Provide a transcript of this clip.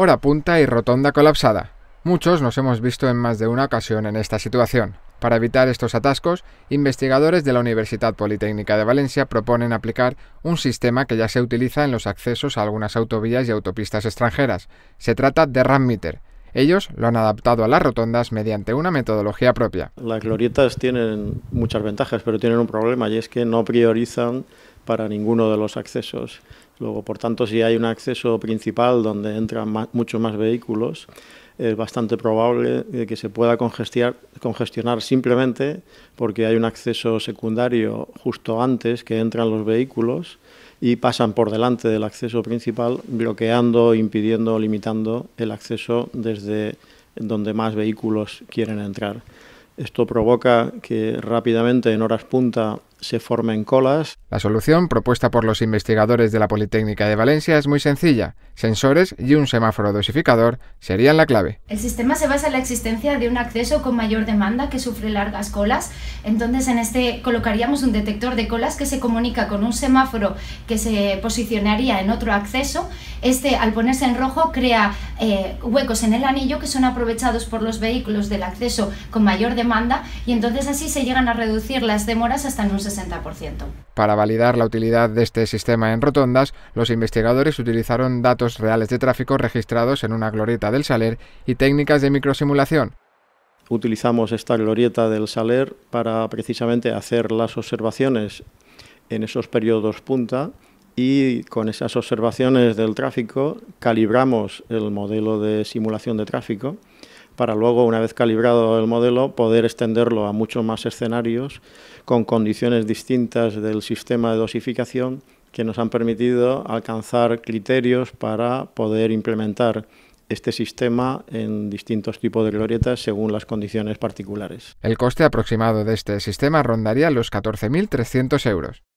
hora punta y rotonda colapsada. Muchos nos hemos visto en más de una ocasión en esta situación. Para evitar estos atascos, investigadores de la Universidad Politécnica de Valencia proponen aplicar un sistema que ya se utiliza en los accesos a algunas autovías y autopistas extranjeras. Se trata de meter Ellos lo han adaptado a las rotondas mediante una metodología propia. Las glorietas tienen muchas ventajas, pero tienen un problema y es que no priorizan para ninguno de los accesos. Luego, por tanto, si hay un acceso principal donde entran muchos más vehículos, es bastante probable eh, que se pueda congestionar, congestionar simplemente porque hay un acceso secundario justo antes que entran los vehículos y pasan por delante del acceso principal, bloqueando, impidiendo, limitando el acceso desde donde más vehículos quieren entrar. Esto provoca que rápidamente en horas punta se formen colas. La solución propuesta por los investigadores de la Politécnica de Valencia es muy sencilla. Sensores y un semáforo dosificador serían la clave. El sistema se basa en la existencia de un acceso con mayor demanda que sufre largas colas. Entonces en este colocaríamos un detector de colas que se comunica con un semáforo que se posicionaría en otro acceso. Este al ponerse en rojo crea eh, huecos en el anillo que son aprovechados por los vehículos del acceso con mayor demanda y entonces así se llegan a reducir las demoras hasta en un para validar la utilidad de este sistema en rotondas, los investigadores utilizaron datos reales de tráfico registrados en una glorieta del Saler y técnicas de microsimulación. Utilizamos esta glorieta del Saler para precisamente hacer las observaciones en esos periodos punta y con esas observaciones del tráfico calibramos el modelo de simulación de tráfico para luego, una vez calibrado el modelo, poder extenderlo a muchos más escenarios con condiciones distintas del sistema de dosificación que nos han permitido alcanzar criterios para poder implementar este sistema en distintos tipos de glorietas según las condiciones particulares. El coste aproximado de este sistema rondaría los 14.300 euros.